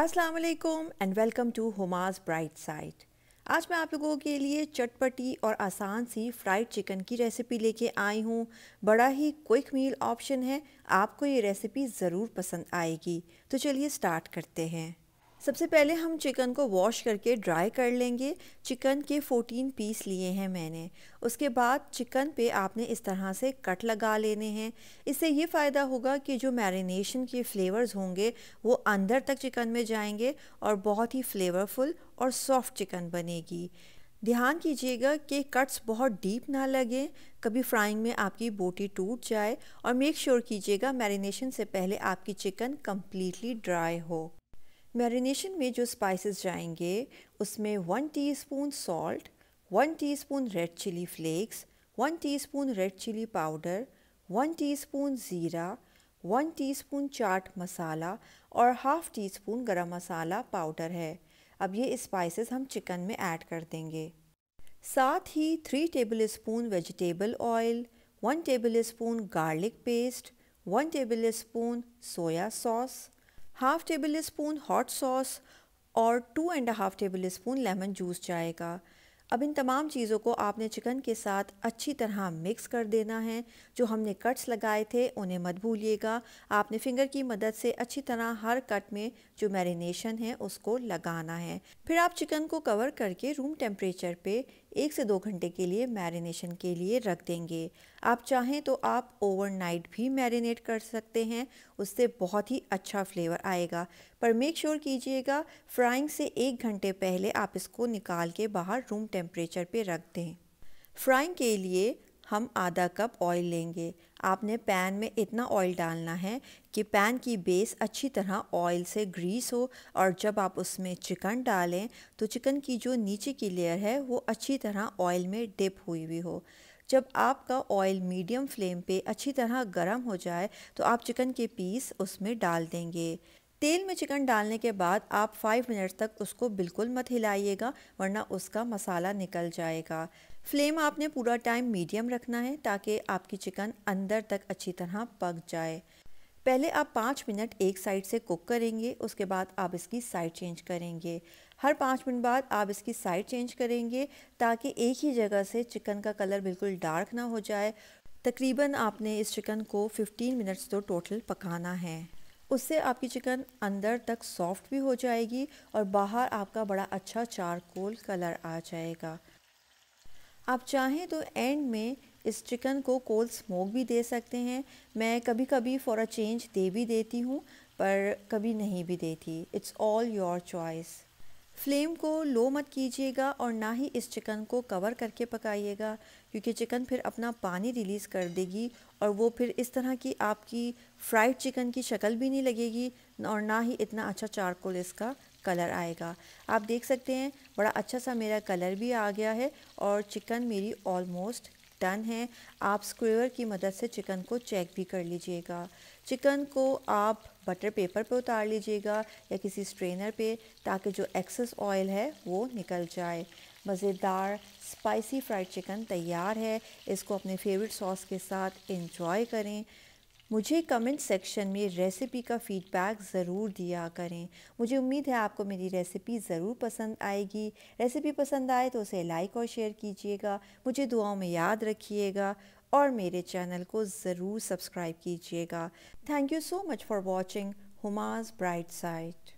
अस्सलाम वालेकुम and welcome to Huma's bright side आज मैं आप लोगों के लिए चटपटी और आसान सी फ्राइड चिकन की रेसिपी लेके आई हूँ बड़ा ही क्विक मील ऑप्शन है आपको ये रेसिपी ज़रूर पसंद आएगी तो चलिए स्टार्ट करते हैं सबसे पहले हम चिकन को वॉश करके ड्राई कर लेंगे चिकन के 14 पीस लिए हैं मैंने उसके बाद चिकन पे आपने इस तरह से कट लगा लेने हैं इससे ये फ़ायदा होगा कि जो मैरिनेशन के फ्लेवर्स होंगे वो अंदर तक चिकन में जाएंगे और बहुत ही फ्लेवरफुल और सॉफ्ट चिकन बनेगी ध्यान कीजिएगा कि कट्स बहुत डीप ना लगें कभी फ्राइंग में आपकी बोटी टूट जाए और मेक श्योर कीजिएगा मैरिनेशन से पहले आपकी चिकन कम्प्लीटली ड्राई हो मैरिनेशन में जो स्पाइसेस जाएंगे उसमें one teaspoon salt one teaspoon red chilli flakes one teaspoon red chilli powder one teaspoon ज़ीरा वन टीस्पून चाट मसाला और हाफ़ टी स्पून गर्म मसाला पाउडर है अब ये स्पाइसेस हम चिकन में ऐड कर देंगे साथ ही three tablespoon vegetable oil one tablespoon garlic paste one tablespoon soya sauce half tablespoon hot sauce और two and half tablespoon lemon juice जाएगा अब इन तमाम चीज़ों को आपने चिकन के साथ अच्छी तरह मिक्स कर देना है जो हमने कट्स लगाए थे उन्हें मत भूलिएगा आपने फिंगर की मदद से अच्छी तरह हर कट में जो मैरिनेशन है उसको लगाना है फिर आप चिकन को कवर करके रूम टेम्परेचर पे एक से दो घंटे के लिए मैरिनेशन के लिए रख देंगे आप चाहें तो आप ओवरनाइट भी मैरिनेट कर सकते हैं उससे बहुत ही अच्छा फ्लेवर आएगा पर मेक श्योर कीजिएगा फ्राइंग से एक घंटे पहले आप इसको निकाल के बाहर रूम टेम्परेचर पर रख दें फ्राइंग के लिए हम आधा कप ऑयल लेंगे आपने पैन में इतना ऑयल डालना है कि पैन की बेस अच्छी तरह ऑयल से ग्रीस हो और जब आप उसमें चिकन डालें तो चिकन की जो नीचे की लेयर है वो अच्छी तरह ऑयल में डिप हुई हुई हो जब आपका ऑयल मीडियम फ्लेम पे अच्छी तरह गर्म हो जाए तो आप चिकन के पीस उसमें डाल देंगे तेल में चिकन डालने के बाद आप 5 मिनट तक उसको बिल्कुल मत हिलाइएगा वरना उसका मसाला निकल जाएगा फ्लेम आपने पूरा टाइम मीडियम रखना है ताकि आपकी चिकन अंदर तक अच्छी तरह पक जाए पहले आप पाँच मिनट एक साइड से कुक करेंगे उसके बाद आप इसकी साइड चेंज करेंगे हर पाँच मिनट बाद आप इसकी साइड चेंज करेंगे ताकि एक ही जगह से चिकन का कलर बिल्कुल डार्क ना हो जाए तकरीबन आपने इस चिकन को 15 मिनट्स तो टोटल पकाना है उससे आपकी चिकन अंदर तक सॉफ्ट भी हो जाएगी और बाहर आपका बड़ा अच्छा चारकोल कलर आ जाएगा आप चाहें तो एंड में इस चिकन को कोल्ड स्मोक भी दे सकते हैं मैं कभी कभी फॉर अ चेंज दे भी देती हूँ पर कभी नहीं भी देती it's all your choice flame को लो मत कीजिएगा और ना ही इस चिकन को कवर करके पकाइएगा क्योंकि चिकन फिर अपना पानी रिलीज़ कर देगी और वो फिर इस तरह की आपकी फ्राइड चिकन की शक्ल भी नहीं लगेगी और ना ही इतना अच्छा चारकोल इसका कलर आएगा आप देख सकते हैं बड़ा अच्छा सा मेरा कलर भी आ गया है और चिकन मेरी ऑलमोस्ट डन है आप स्क्वेयर की मदद से चिकन को चेक भी कर लीजिएगा चिकन को आप बटर पेपर पर पे उतार लीजिएगा या किसी स्ट्रेनर पे ताकि जो एक्सेस ऑयल है वो निकल जाए मज़ेदार स्पाइसी फ्राइड चिकन तैयार है इसको अपने फेवरेट सॉस के साथ इंजॉय करें मुझे कमेंट सेक्शन में रेसिपी का फ़ीडबैक ज़रूर दिया करें मुझे उम्मीद है आपको मेरी रेसिपी ज़रूर पसंद आएगी रेसिपी पसंद आए तो उसे लाइक और शेयर कीजिएगा मुझे दुआओं में याद रखिएगा और मेरे चैनल को ज़रूर सब्सक्राइब कीजिएगा thank you so much for watching Huma's bright site